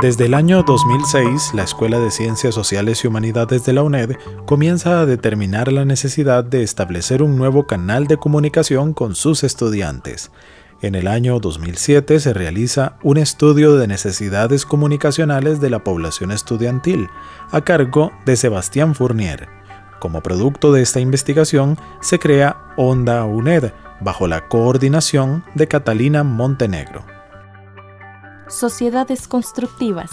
Desde el año 2006, la Escuela de Ciencias Sociales y Humanidades de la UNED comienza a determinar la necesidad de establecer un nuevo canal de comunicación con sus estudiantes. En el año 2007 se realiza un estudio de necesidades comunicacionales de la población estudiantil, a cargo de Sebastián Fournier. Como producto de esta investigación, se crea Onda UNED, bajo la coordinación de Catalina Montenegro. Sociedades Constructivas.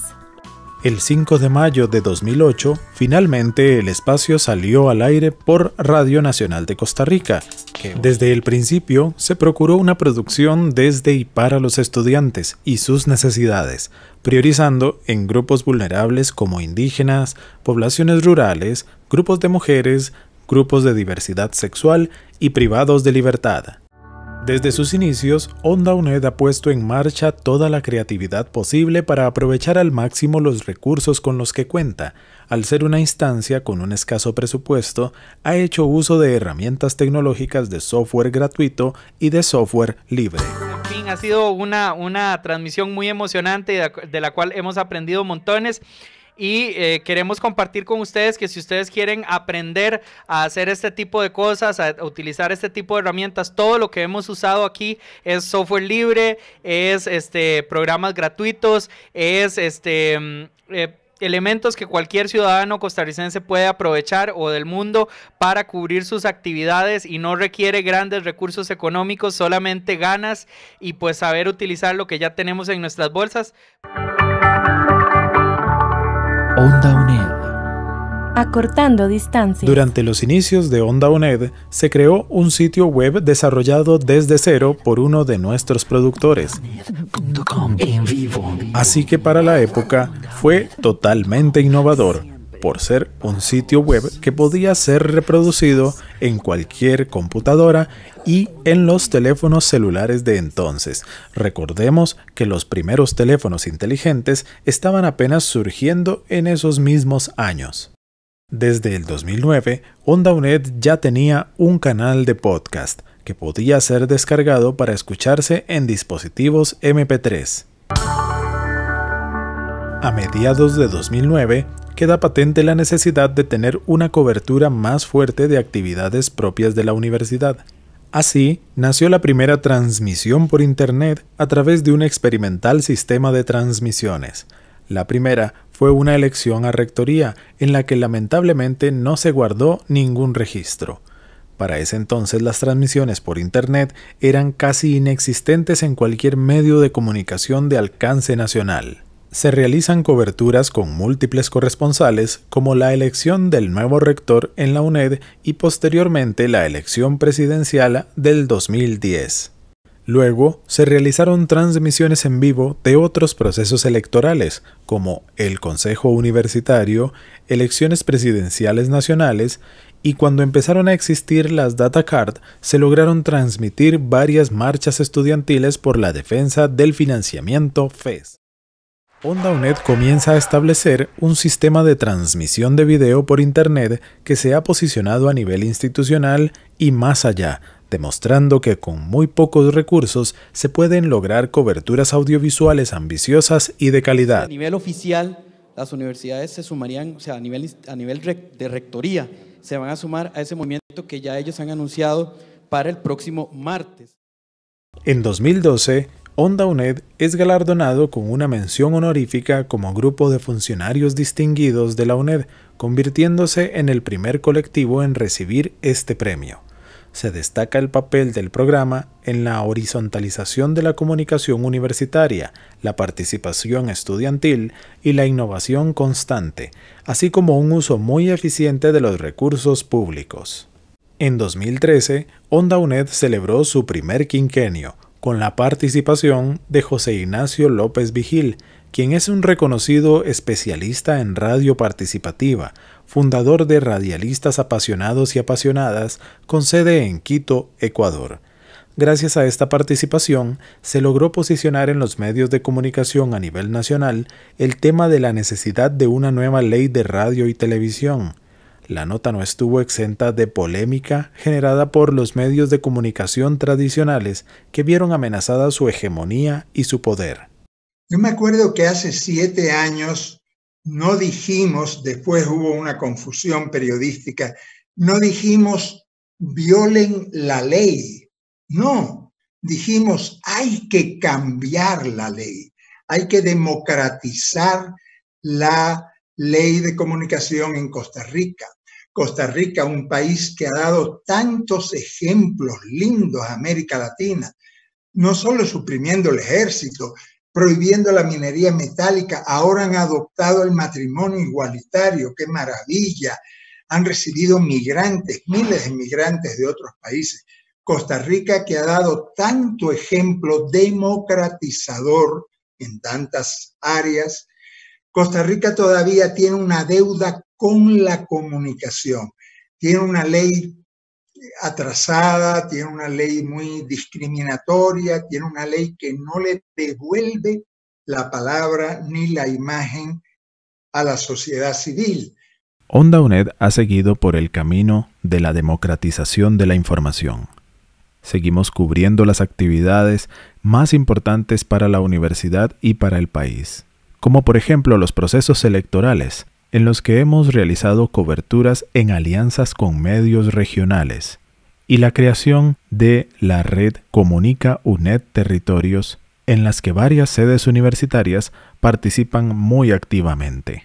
El 5 de mayo de 2008, finalmente el espacio salió al aire por Radio Nacional de Costa Rica. Desde el principio se procuró una producción desde y para los estudiantes y sus necesidades, priorizando en grupos vulnerables como indígenas, poblaciones rurales, grupos de mujeres, grupos de diversidad sexual y privados de libertad. Desde sus inicios, Onda UNED ha puesto en marcha toda la creatividad posible para aprovechar al máximo los recursos con los que cuenta. Al ser una instancia con un escaso presupuesto, ha hecho uso de herramientas tecnológicas de software gratuito y de software libre. ha sido una, una transmisión muy emocionante de la cual hemos aprendido montones y eh, queremos compartir con ustedes que si ustedes quieren aprender a hacer este tipo de cosas, a utilizar este tipo de herramientas, todo lo que hemos usado aquí es software libre, es este programas gratuitos, es este mm, eh, elementos que cualquier ciudadano costarricense puede aprovechar o del mundo para cubrir sus actividades y no requiere grandes recursos económicos, solamente ganas y pues saber utilizar lo que ya tenemos en nuestras bolsas. Onda Acortando distancias. Durante los inicios de Onda UNED se creó un sitio web desarrollado desde cero por uno de nuestros productores. Así que para la época fue totalmente innovador por ser un sitio web que podía ser reproducido en cualquier computadora y en los teléfonos celulares de entonces. Recordemos que los primeros teléfonos inteligentes estaban apenas surgiendo en esos mismos años. Desde el 2009, Onda ya tenía un canal de podcast que podía ser descargado para escucharse en dispositivos MP3. A mediados de 2009, queda patente la necesidad de tener una cobertura más fuerte de actividades propias de la universidad. Así, nació la primera transmisión por Internet a través de un experimental sistema de transmisiones. La primera fue una elección a rectoría en la que lamentablemente no se guardó ningún registro. Para ese entonces las transmisiones por Internet eran casi inexistentes en cualquier medio de comunicación de alcance nacional se realizan coberturas con múltiples corresponsales como la elección del nuevo rector en la UNED y posteriormente la elección presidencial del 2010. Luego se realizaron transmisiones en vivo de otros procesos electorales, como el Consejo Universitario, elecciones presidenciales nacionales, y cuando empezaron a existir las data card, se lograron transmitir varias marchas estudiantiles por la defensa del financiamiento FES. Onda UNED comienza a establecer un sistema de transmisión de video por Internet que se ha posicionado a nivel institucional y más allá, demostrando que con muy pocos recursos se pueden lograr coberturas audiovisuales ambiciosas y de calidad. A nivel oficial, las universidades se sumarían, o sea, a nivel, a nivel de rectoría, se van a sumar a ese movimiento que ya ellos han anunciado para el próximo martes. En 2012, Onda UNED es galardonado con una mención honorífica como grupo de funcionarios distinguidos de la UNED, convirtiéndose en el primer colectivo en recibir este premio. Se destaca el papel del programa en la horizontalización de la comunicación universitaria, la participación estudiantil y la innovación constante, así como un uso muy eficiente de los recursos públicos. En 2013, Onda UNED celebró su primer quinquenio, con la participación de José Ignacio López Vigil, quien es un reconocido especialista en radio participativa, fundador de Radialistas Apasionados y Apasionadas, con sede en Quito, Ecuador. Gracias a esta participación, se logró posicionar en los medios de comunicación a nivel nacional el tema de la necesidad de una nueva ley de radio y televisión, la nota no estuvo exenta de polémica generada por los medios de comunicación tradicionales que vieron amenazada su hegemonía y su poder. Yo me acuerdo que hace siete años no dijimos, después hubo una confusión periodística, no dijimos violen la ley, no, dijimos hay que cambiar la ley, hay que democratizar la ley de comunicación en Costa Rica. Costa Rica, un país que ha dado tantos ejemplos lindos a América Latina, no solo suprimiendo el ejército, prohibiendo la minería metálica, ahora han adoptado el matrimonio igualitario, qué maravilla, han recibido migrantes, miles de migrantes de otros países. Costa Rica que ha dado tanto ejemplo democratizador en tantas áreas, Costa Rica todavía tiene una deuda con la comunicación. Tiene una ley atrasada, tiene una ley muy discriminatoria, tiene una ley que no le devuelve la palabra ni la imagen a la sociedad civil. Onda UNED ha seguido por el camino de la democratización de la información. Seguimos cubriendo las actividades más importantes para la universidad y para el país como por ejemplo los procesos electorales, en los que hemos realizado coberturas en alianzas con medios regionales, y la creación de la red Comunica UNED Territorios, en las que varias sedes universitarias participan muy activamente.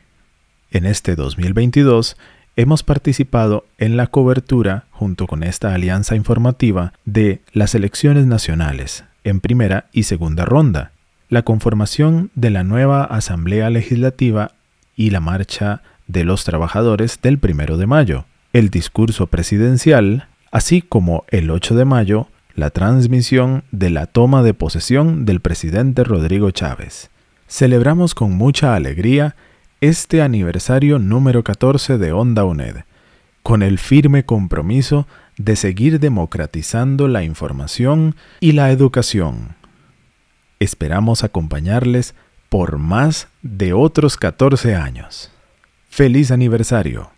En este 2022, hemos participado en la cobertura, junto con esta alianza informativa, de las elecciones nacionales, en primera y segunda ronda, la conformación de la nueva Asamblea Legislativa y la marcha de los trabajadores del 1 de mayo, el discurso presidencial, así como el 8 de mayo, la transmisión de la toma de posesión del presidente Rodrigo Chávez. Celebramos con mucha alegría este aniversario número 14 de Onda UNED, con el firme compromiso de seguir democratizando la información y la educación Esperamos acompañarles por más de otros 14 años. ¡Feliz aniversario!